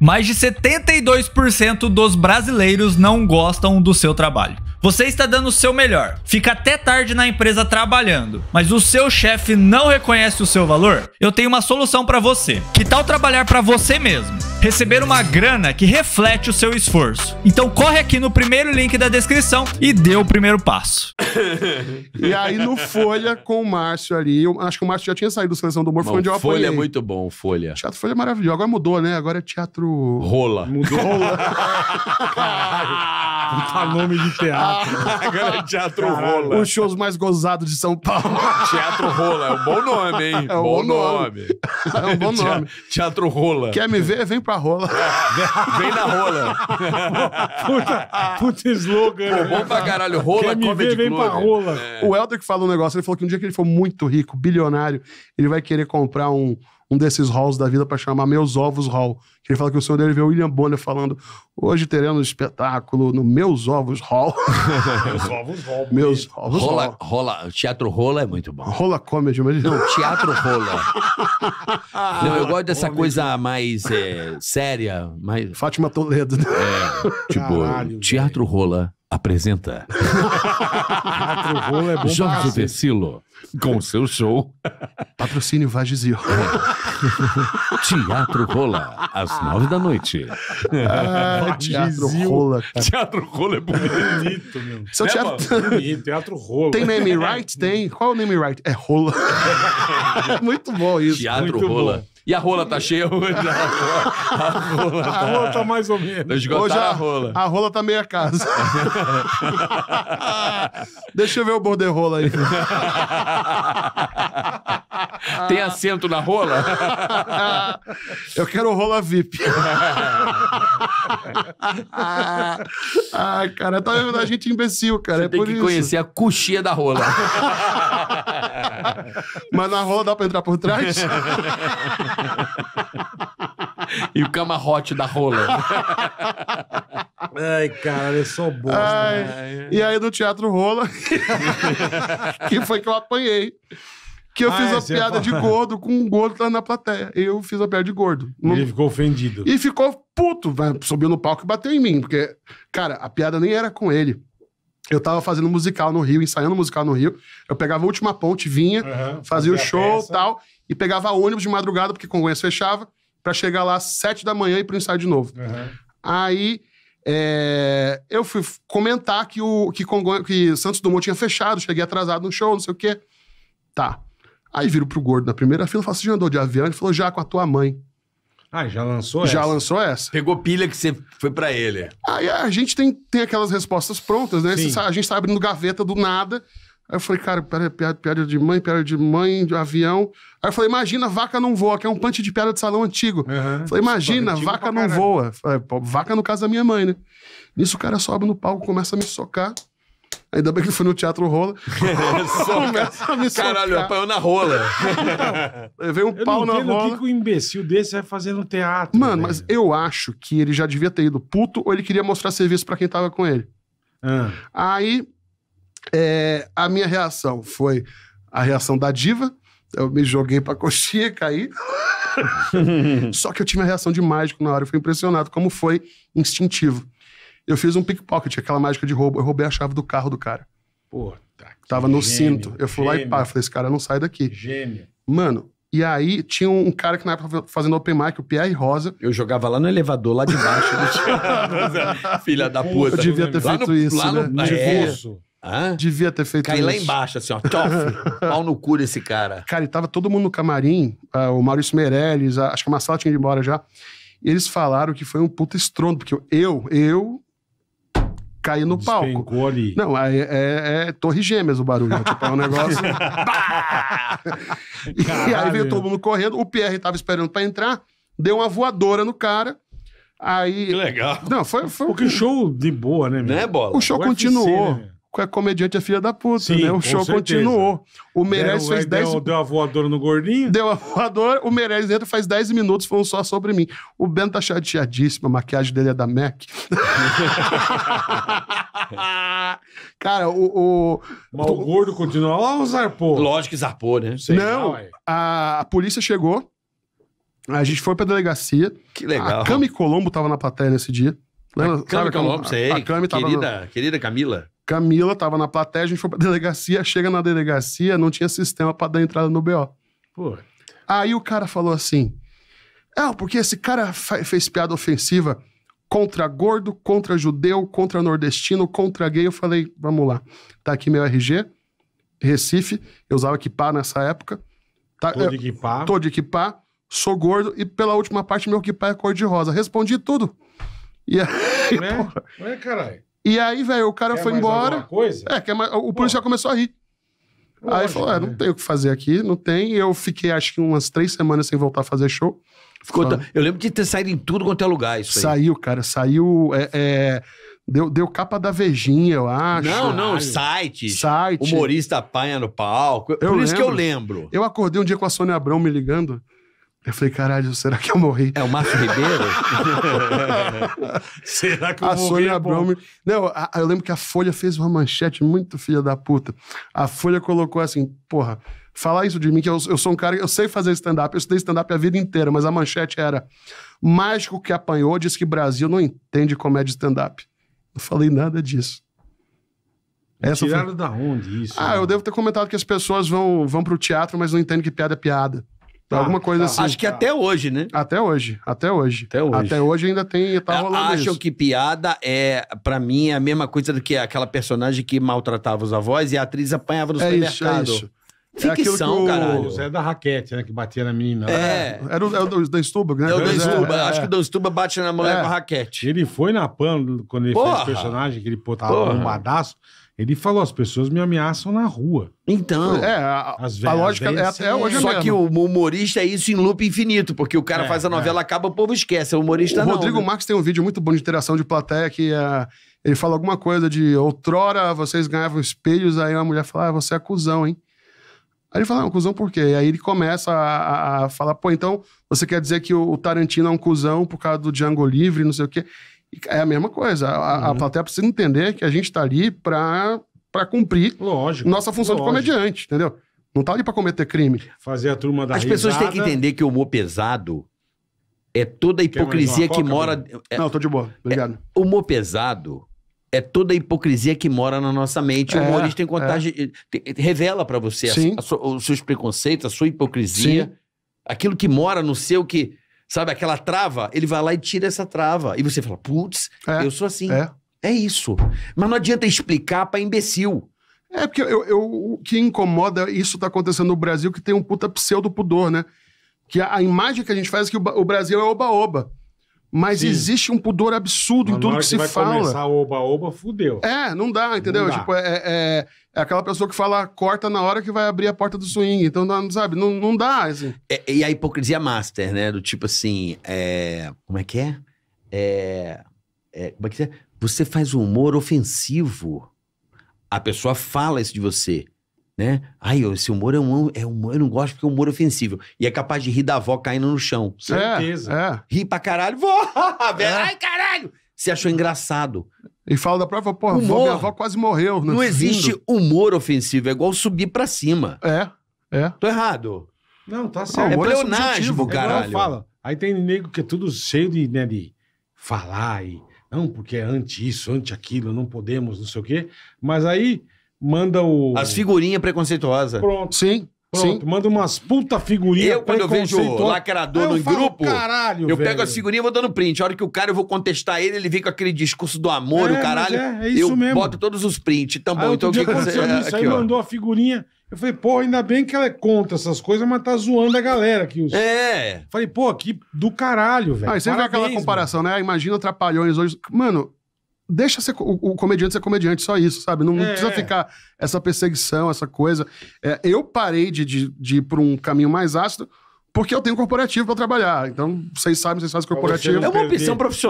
Mais de 72% dos brasileiros não gostam do seu trabalho. Você está dando o seu melhor, fica até tarde na empresa trabalhando, mas o seu chefe não reconhece o seu valor? Eu tenho uma solução para você. Que tal trabalhar para você mesmo? Receber uma grana que reflete o seu esforço. Então corre aqui no primeiro link da descrição e dê o primeiro passo. e aí no Folha com o Márcio ali, eu acho que o Márcio já tinha saído do Seleção do Humor, foi onde eu Folha é muito bom, Folha. Teatro Folha é maravilhoso. Agora mudou, né? Agora é teatro... Rola. Mudou. Rola. Caralho. Puta nome de teatro. Agora é Teatro Rola. Os shows mais gozados de São Paulo. Teatro Rola, é um bom nome, hein? É um bom, bom nome. É um bom nome. Teatro Rola. Quer me ver? Vem pra Rola. É, vem na Rola. puta, puta slogan. Pô, né? bom pra caralho. Rola, Quer me ver? Vem pra Rola. É. O Helder que falou um negócio, ele falou que um dia que ele for muito rico, bilionário, ele vai querer comprar um um desses halls da vida para chamar Meus Ovos Hall. Que ele fala que o senhor dele vê o William Bonner falando: hoje teremos um espetáculo no Meus Ovos Hall. Meus Ovos Hall. Meus Ovos rola, Hall. Rola, teatro rola é muito bom. Rola comedy, mas. Não, teatro rola. Não, eu gosto dessa comedy. coisa mais é, séria. Mais... Fátima Toledo. Né? É, tipo, Caralho, teatro véio. rola apresenta é Jorge Versilo com seu show Patrocínio Vagizio Teatro Rola às nove da noite ah, Teatro Rola cara. Teatro Rola é bonito meu. Seu é, teatro... Bonito, teatro Rola tem name right? tem, qual o name right? é Rola muito bom isso Teatro muito Rola bom. E a rola tá cheia hoje? A rola, a rola, tá... A rola tá mais ou menos. hoje a, a rola. A rola tá meia casa. Deixa eu ver o borderrola aí. Ah. Tem assento na rola? Eu quero rola VIP. ah, cara, tá vendo a gente é imbecil, cara. Você é tem que isso. conhecer a coxinha da rola. Mas na rola dá pra entrar por trás? e o camarote da rola. Ai, cara, eu sou bosta. Ai, né? E aí no Teatro Rola, que foi que eu apanhei que eu ah, fiz é, a piada de gordo com um gordo lá na plateia. Eu fiz a piada de gordo. Ele ficou ofendido. E ficou puto, subiu no palco e bateu em mim, porque, cara, a piada nem era com ele. Eu tava fazendo musical no Rio, ensaiando musical no Rio. Eu pegava a última ponte, vinha, uhum, fazia o show e tal, e pegava ônibus de madrugada, porque Congonhas fechava, para chegar lá às sete da manhã e pro ensaio de novo. Uhum. Aí é, eu fui comentar que o que, Congonha, que Santos Dumont tinha fechado, cheguei atrasado no show, não sei o quê. Tá. Aí viro pro gordo na primeira fila e falo: Você já andou de avião? Ele falou: Já com a tua mãe. Ah, já lançou já essa? Já lançou essa. Pegou pilha que você foi para ele. Aí a gente tem, tem aquelas respostas prontas, né? Sim. A gente tá abrindo gaveta do nada. Aí eu falei, cara, piada, piada, de mãe, piada de mãe, de avião. Aí eu falei, imagina, vaca não voa, que é um punch de piada de salão antigo. Uhum. Falei, imagina, vaca não voa. Falei, vaca no caso da minha mãe, né? Nisso o cara sobe no palco, começa a me socar. Ainda bem que foi no Teatro Rola. Começa a me Caralho, apanhou na rola. veio um eu pau não na rola. O que um imbecil desse vai fazer no teatro? Mano, velho. mas eu acho que ele já devia ter ido puto ou ele queria mostrar serviço para quem tava com ele. Ah. Aí, é, a minha reação foi a reação da diva. Eu me joguei pra coxinha, caí. Só que eu tive a reação de mágico na hora. Eu fui impressionado como foi instintivo. Eu fiz um pickpocket, aquela mágica de roubo. Eu roubei a chave do carro do cara. Puta. Tava no gêmeo, cinto. Eu fui gêmeo. lá e pá, falei, esse cara não sai daqui. Gêmeo. Mano, e aí tinha um cara que na época fazendo open mic, o Pierre Rosa. Eu jogava lá no elevador, lá de baixo. Filha da puta. Eu devia ter lá feito no, isso, lá No, na né? é. devia. Hã? Devia ter feito Cai isso. Cai lá embaixo, assim, ó. Tof, pau no cu desse cara. Cara, e tava todo mundo no camarim, uh, o Maurício Meirelles, a, acho que a Marcela tinha ido embora já. E eles falaram que foi um puta estrondo, porque eu, eu, cair no Despencou palco. Ali. Não, é, é, é Torre Gêmeas o barulho. Né? tipo, é um negócio. e aí veio todo mundo correndo. O Pierre tava esperando para entrar, deu uma voadora no cara. Aí. Que legal. Não, foi. foi Porque show de boa, né, meu? Né, bola? O show o continuou. UFC, né, que a comediante é filha da puta, Sim, né? O show certeza. continuou. O Meirelles deu, fez 10... É, dez... Deu, a voadora no gordinho? Deu a voadora, o Meirelles entra faz 10 minutos falando só sobre mim. O Ben tá chateadíssimo, a maquiagem dele é da MAC. Cara, o... o... Mas o gordo continua lá ou zarpou? Lógico que zarpou, né? Sei Não, lá, a, a polícia chegou, a gente foi pra delegacia. Que legal. A Cami Colombo tava na plateia nesse dia. Lembra? A Cami Colombo, sei. A Cami tava querida, na... querida Camila. Camila tava na plateia, a gente foi pra delegacia, chega na delegacia, não tinha sistema para dar entrada no BO. Pô. Aí o cara falou assim: é porque esse cara fez piada ofensiva contra gordo, contra judeu, contra nordestino, contra gay. Eu falei, vamos lá. Tá aqui meu RG, Recife, eu usava equipar nessa época. Tá, tô de equipar. Tô de equipar, sou gordo e pela última parte meu equipar é cor de rosa. Respondi tudo. E aí, é, porra, é, caralho. E aí, velho, o cara quer foi embora. Coisa? É, quer mais... o policial Pô. começou a rir. Lógico, aí falou: é, né? não tem o que fazer aqui, não tem. E eu fiquei, acho que umas três semanas sem voltar a fazer show. Ficou t... Eu lembro de ter saído em tudo quanto é lugar isso aí. Saiu, cara, saiu. É, é... Deu, deu capa da Vejinha, eu acho. Não, não, Site. Site. Humorista apanha no palco. Eu Por isso que eu lembro. Eu acordei um dia com a Sônia Abrão me ligando. Eu falei, caralho, será que eu morri? É o Márcio Ribeiro? será que eu a morri? A Sônia Abrão... Não, a, eu lembro que a Folha fez uma manchete muito filha da puta. A Folha colocou assim, porra, falar isso de mim, que eu, eu sou um cara, eu sei fazer stand-up, eu estudei stand-up a vida inteira, mas a manchete era, mágico que apanhou diz que Brasil não entende comédia stand-up. Não falei nada disso. Essa Tiraram foi... da onde isso? Ah, mano? eu devo ter comentado que as pessoas vão, vão pro teatro, mas não entendem que piada é piada. Tá, alguma coisa tá. assim. Acho que até hoje, né? Até hoje, até hoje. Até hoje. Até hoje ainda tem, tá rolando Acham isso. que piada é, para mim, a mesma coisa do que aquela personagem que maltratava os avós e a atriz apanhava no é supermercado. É isso, é isso. Ficção, é o... caralho. é da raquete, né? Que batia na menina. É. é. Era o, era é o né? É o Dan Stuba. É, Acho que o Dan Stuba bate na mulher com a raquete. Ele foi na PAN quando ele Porra. fez o personagem, que ele botava um badaço. Ele falou, as pessoas me ameaçam na rua. Então. É, a, as a lógica é até hoje Só mesmo. que o humorista é isso em loop infinito, porque o cara é, faz a novela, é. acaba, o povo esquece. O humorista o não. O Rodrigo né? Marques tem um vídeo muito bom de interação de plateia que é, ele fala alguma coisa de outrora vocês ganhavam espelhos, aí uma mulher fala, ah, você é cuzão, hein? Aí ele fala, não, cuzão por quê? Aí ele começa a, a, a falar, pô, então você quer dizer que o, o Tarantino é um cuzão por causa do Django Livre, não sei o quê é a mesma coisa. A, uhum. a plateia precisa entender que a gente está ali para cumprir lógico, nossa função lógico. de comediante, entendeu? Não está ali para cometer crime. Fazer a turma da As risada. pessoas têm que entender que o humor pesado é toda a hipocrisia que coca, mora. É, Não, tô de boa. Obrigado. É, humor pesado é toda a hipocrisia que mora na nossa mente. É, o humorista é. Eh, tem contagem. Eh, é. Revela para você a, a, a, os seus preconceitos, a sua hipocrisia, Sim. aquilo que mora no seu que. Sabe aquela trava? Ele vai lá e tira essa trava. E você fala, putz, é, eu sou assim. É. é isso. Mas não adianta explicar pra imbecil. É, porque eu, eu, o que incomoda isso tá acontecendo no Brasil, que tem um puta pseudo pudor, né? Que a, a imagem que a gente faz é que o, o Brasil é oba-oba. Mas Sim. existe um pudor absurdo Mas em tudo que, que se vai fala. começar oba-oba, fudeu. É, não dá, entendeu? Não tipo, dá. Tipo, é, é, é, aquela pessoa que fala, corta na hora que vai abrir a porta do swing. Então, não, sabe, não, não dá. Assim. É, e a hipocrisia master, né? Do tipo assim, é, como é que é? É, é? como é que é? Você faz um humor ofensivo. A pessoa fala isso de você né? Ai, esse humor é um, é um, eu não gosto porque é um humor ofensivo. E é capaz de rir da avó caindo no chão. É, Certeza. É, é. pra caralho, vó! É. Ai, caralho! Você achou engraçado. E fala da prova porra, Vó, minha avó quase morreu. Não, né? não existe humor ofensivo, é igual subir pra cima. É, é. Tô errado. Não, tá certo. É, é pleonasmo, é caralho. Fala. Aí tem nego que é tudo cheio de, né, de falar e... Não, porque é anti isso, anti aquilo, não podemos, não sei o quê. Mas aí Manda o. As figurinhas preconceituosas. Pronto. Sim. Pronto, Sim. manda umas puta figurinha Eu, quando eu vejo lacrador eu no falo, grupo, caralho, eu velho. pego a figurinha e vou dando print. A hora que o cara eu vou contestar ele, ele vem com aquele discurso do amor, é, o caralho. É, é isso eu mesmo. boto todos os prints. Tá bom, aí, então o que aconteceu? É isso, aqui, aí ó. mandou a figurinha. Eu falei, pô, ainda bem que ela é contra essas coisas, mas tá zoando a galera que os É. Falei, pô, que do caralho, velho. Aí você você vê aquela comparação, né? Imagina Trapalhões hoje. Mano, deixa ser, o, o, comediante ser comediante, só isso, sabe? Não, é. precisa ficar essa perseguição, essa coisa. É, eu parei de, de, de ir por um caminho mais ácido porque eu tenho um corporativo para trabalhar. Então, vocês sabem, vocês fazem corporativo. É uma opção profissional.